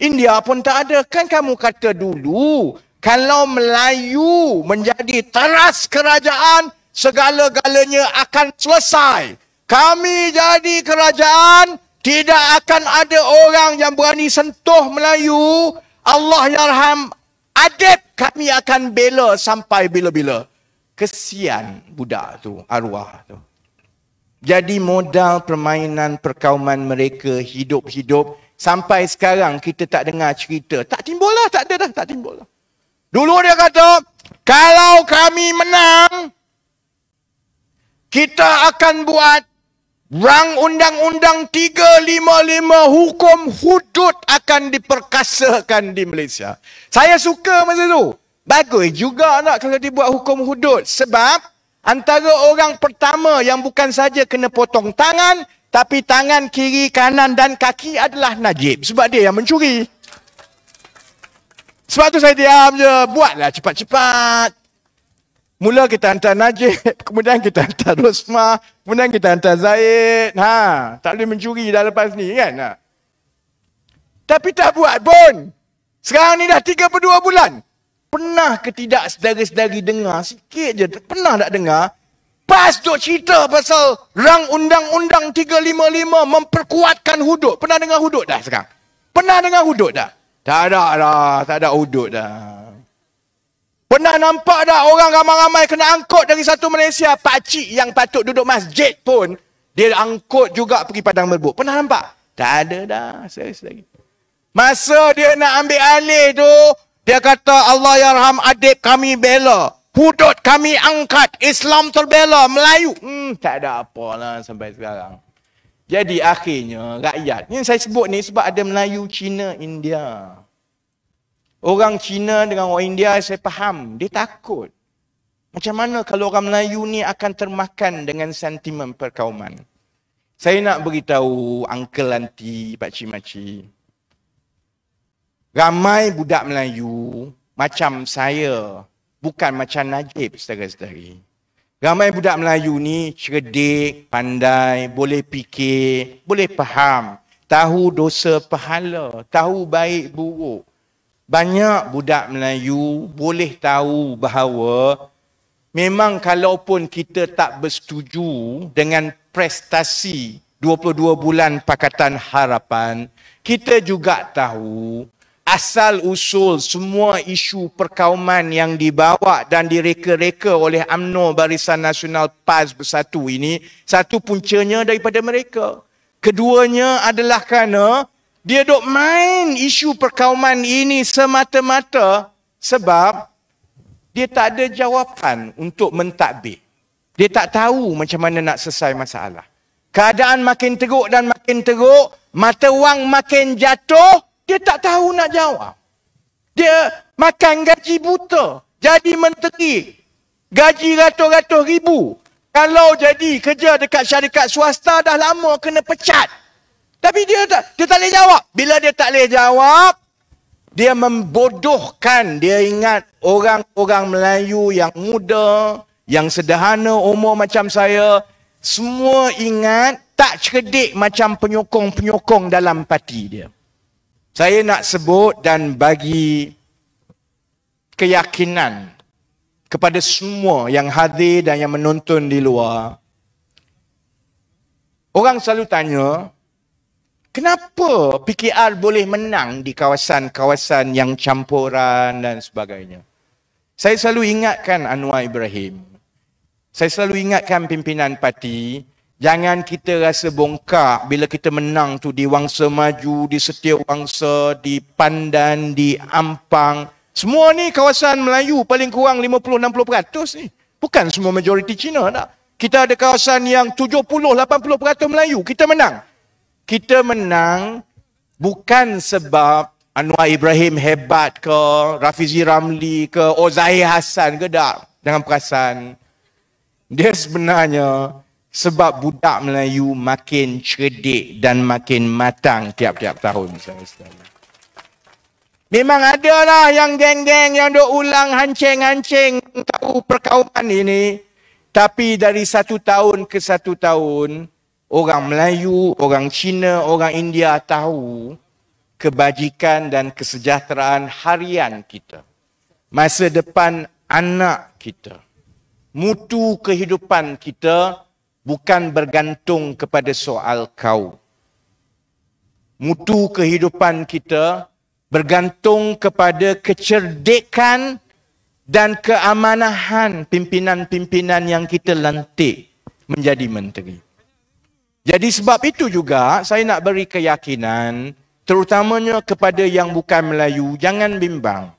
India pun tak ada. Kan kamu kata dulu, kalau Melayu menjadi teras kerajaan, segala-galanya akan selesai. Kami jadi kerajaan, tidak akan ada orang yang berani sentuh Melayu. Allah Yarham, adib kami akan bela sampai bila-bila kesian budak tu arwah tu jadi modal permainan perkauman mereka hidup-hidup sampai sekarang kita tak dengar cerita tak timbul lah tak ada dah tak timbul lah dulu dia kata kalau kami menang kita akan buat rang undang-undang 355 hukum hudud akan diperkasakan di Malaysia. Saya suka masa tu. Bagus juga nak kalau dibuat hukum hudud. Sebab antara orang pertama yang bukan saja kena potong tangan, tapi tangan kiri, kanan dan kaki adalah Najib. Sebab dia yang mencuri. Sebab tu saya diam je. Buatlah cepat-cepat. Mula kita hantar Najib, kemudian kita hantar Rosma, kemudian kita hantar Zaid. Ha, tak boleh mencuri dah lepas ni kan? Ha. Tapi tak buat pun. Sekarang ni dah 32 bulan pernah ke tidak sedari-sedari dengar sikit je pernah tak dengar pas duk cerita pasal rang undang-undang 355 memperkuatkan hudud pernah dengar hudud dah sekarang pernah dengar hudud dah tak ada lah tak ada hudud dah pernah nampak dah orang ramai-ramai kena angkut dari satu Malaysia pakcik yang patut duduk masjid pun dia angkut juga pergi padang merbuk pernah nampak tak ada dah serius lagi Masa dia nak ambil alih tu, dia kata Allah Ya Rahman adib kami bela. Hudud kami angkat. Islam terbela. Melayu. Hmm, tak ada apa lah sampai sekarang. Jadi akhirnya rakyat. Ini saya sebut ni sebab ada Melayu, Cina, India. Orang Cina dengan orang India saya faham. Dia takut. Macam mana kalau orang Melayu ni akan termakan dengan sentimen perkauman. Saya nak beritahu uncle, auntie, pakcik-makcik. Ramai budak Melayu macam saya, bukan macam Najib saudara-saudari. Ramai budak Melayu ni cerdik, pandai, boleh fikir, boleh faham. Tahu dosa pahala, tahu baik buruk. Banyak budak Melayu boleh tahu bahawa memang kalaupun kita tak bersetuju dengan prestasi 22 bulan Pakatan Harapan, kita juga tahu asal usul semua isu perkauman yang dibawa dan direka-reka oleh AMNO Barisan Nasional PAS Bersatu ini satu puncanya daripada mereka. Keduanya adalah kerana dia dok main isu perkauman ini semata-mata sebab dia tak ada jawapan untuk mentadbir. Dia tak tahu macam mana nak selesai masalah. Keadaan makin teruk dan makin teruk, mata wang makin jatuh, dia tak tahu nak jawab. Dia makan gaji buta. Jadi menteri. Gaji ratus-ratus ribu. Kalau jadi kerja dekat syarikat swasta dah lama kena pecat. Tapi dia tak, dia tak boleh jawab. Bila dia tak boleh jawab, dia membodohkan. Dia ingat orang-orang Melayu yang muda, yang sederhana umur macam saya, semua ingat tak cerdik macam penyokong-penyokong dalam parti dia. Saya nak sebut dan bagi keyakinan kepada semua yang hadir dan yang menonton di luar. Orang selalu tanya, kenapa PKR boleh menang di kawasan-kawasan yang campuran dan sebagainya? Saya selalu ingatkan Anwar Ibrahim. Saya selalu ingatkan pimpinan parti, Jangan kita rasa bongkak bila kita menang tu di Wangsa Maju, di wangsa di Pandan, di Ampang. Semua ni kawasan Melayu paling kurang 50-60% ni. Bukan semua majoriti Cina tak. Kita ada kawasan yang 70-80% Melayu. Kita menang. Kita menang bukan sebab Anwar Ibrahim hebat ke, Rafizi Ramli ke, Ozai Hassan ke tak. Dengan perasan. Dia sebenarnya sebab budak Melayu makin cerdik dan makin matang tiap-tiap tahun. Memang ada lah yang geng-geng yang duk ulang hancing-hancing tahu perkauman ini. Tapi dari satu tahun ke satu tahun, orang Melayu, orang Cina, orang India tahu kebajikan dan kesejahteraan harian kita. Masa depan anak kita. Mutu kehidupan kita kita bukan bergantung kepada soal kau. Mutu kehidupan kita bergantung kepada kecerdikan dan keamanahan pimpinan-pimpinan yang kita lantik menjadi menteri. Jadi sebab itu juga saya nak beri keyakinan terutamanya kepada yang bukan Melayu, jangan bimbang.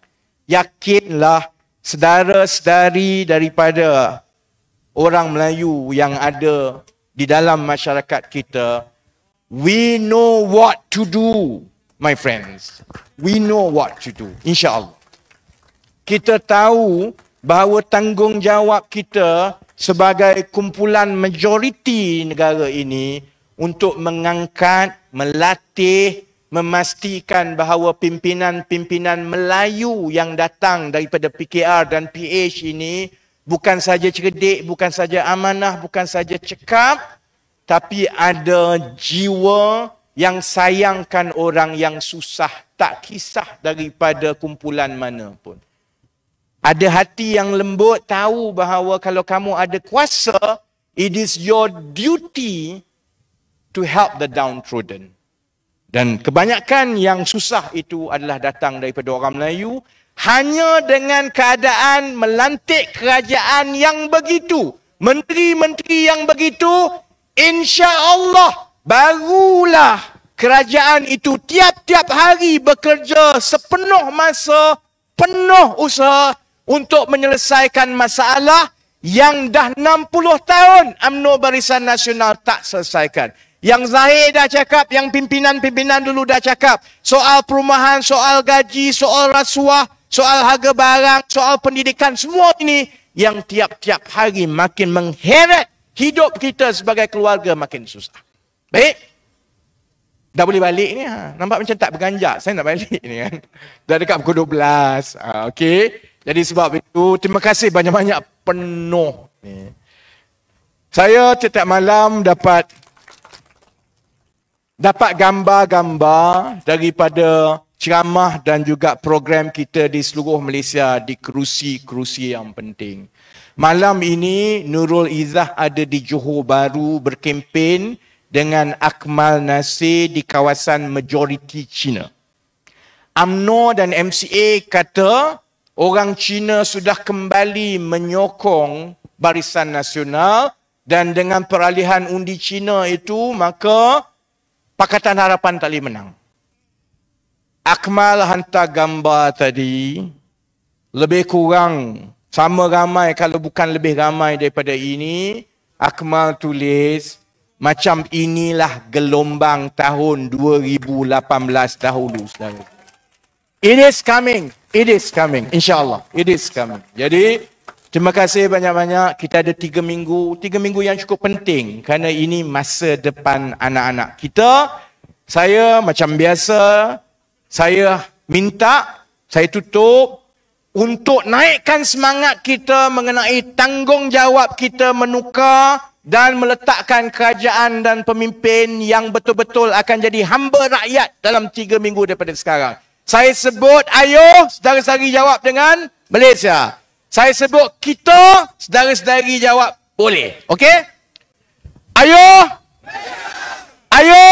Yakinlah saudara-saudari daripada orang Melayu yang ada di dalam masyarakat kita, we know what to do, my friends. We know what to do, insyaAllah. Kita tahu bahawa tanggungjawab kita sebagai kumpulan majoriti negara ini untuk mengangkat, melatih, memastikan bahawa pimpinan-pimpinan Melayu yang datang daripada PKR dan PH ini bukan saja cerdik, bukan saja amanah, bukan saja cekap, tapi ada jiwa yang sayangkan orang yang susah, tak kisah daripada kumpulan mana pun. Ada hati yang lembut tahu bahawa kalau kamu ada kuasa, it is your duty to help the downtrodden. Dan kebanyakan yang susah itu adalah datang daripada orang Melayu hanya dengan keadaan melantik kerajaan yang begitu, menteri-menteri yang begitu, insya-Allah barulah kerajaan itu tiap-tiap hari bekerja sepenuh masa, penuh usaha untuk menyelesaikan masalah yang dah 60 tahun UMNO Barisan Nasional tak selesaikan. Yang Zahir dah cakap, yang pimpinan-pimpinan dulu dah cakap. Soal perumahan, soal gaji, soal rasuah, soal harga barang, soal pendidikan, semua ini yang tiap-tiap hari makin mengheret hidup kita sebagai keluarga makin susah. Baik. Dah boleh balik ni. Ha. Nampak macam tak berganjak. Saya nak balik ni kan. Dah dekat pukul 12. Ha, Okey. Jadi sebab itu, terima kasih banyak-banyak penuh. Ni. Saya tiap malam dapat dapat gambar-gambar daripada ceramah dan juga program kita di seluruh Malaysia di kerusi-kerusi yang penting. Malam ini Nurul Izzah ada di Johor Baru berkempen dengan Akmal Nasir di kawasan majoriti Cina. AMNO dan MCA kata orang Cina sudah kembali menyokong barisan nasional dan dengan peralihan undi Cina itu maka Pakatan Harapan tak boleh menang. Akmal hantar gambar tadi lebih kurang sama ramai kalau bukan lebih ramai daripada ini Akmal tulis macam inilah gelombang tahun 2018 dahulu saudara. It is coming. It is coming. InsyaAllah. It is coming. Jadi, terima kasih banyak-banyak. Kita ada tiga minggu. Tiga minggu yang cukup penting. Kerana ini masa depan anak-anak kita. Saya macam biasa, saya minta, saya tutup untuk naikkan semangat kita mengenai tanggungjawab kita menukar dan meletakkan kerajaan dan pemimpin yang betul-betul akan jadi hamba rakyat dalam tiga minggu daripada sekarang. Saya sebut ayo, sedari-sedari jawab dengan Malaysia. Saya sebut kita, sedari-sedari jawab boleh. Okey? Ayo! Ayo! Ayo!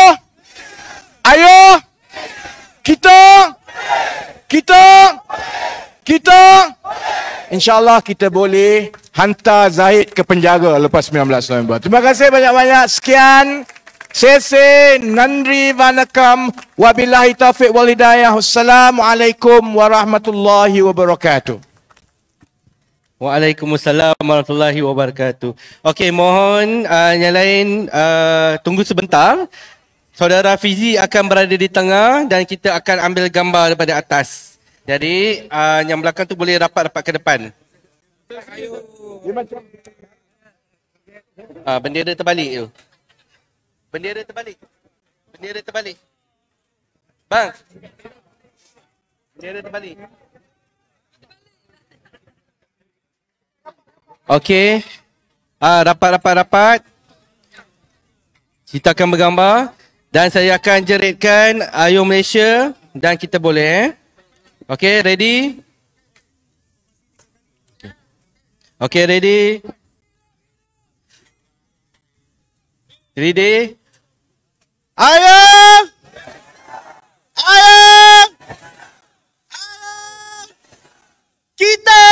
ayo. Kita kita kita insyaallah kita boleh hantar Zahid ke penjara lepas 19 November. Terima kasih banyak-banyak. Sekian. Sese Nandri Vanakam Wabillahi Taufiq walidayah. Hidayah Wassalamualaikum Warahmatullahi Wabarakatuh Waalaikumsalam Warahmatullahi Wabarakatuh Okey mohon uh, yang lain uh, tunggu sebentar Saudara Fizi akan berada di tengah dan kita akan ambil gambar daripada atas. Jadi uh, yang belakang tu boleh rapat-rapat ke depan. Uh, ah, bendera terbalik tu. Bendera terbalik. Bendera terbalik. Bang. Bendera terbalik. Okey. Ah, uh, rapat-rapat-rapat. Kita akan bergambar. Dan saya akan jeritkan Ayo Malaysia dan kita boleh eh. Okey, ready? okay, ready? Ready? Ayo! Ayo! Ayo! Kita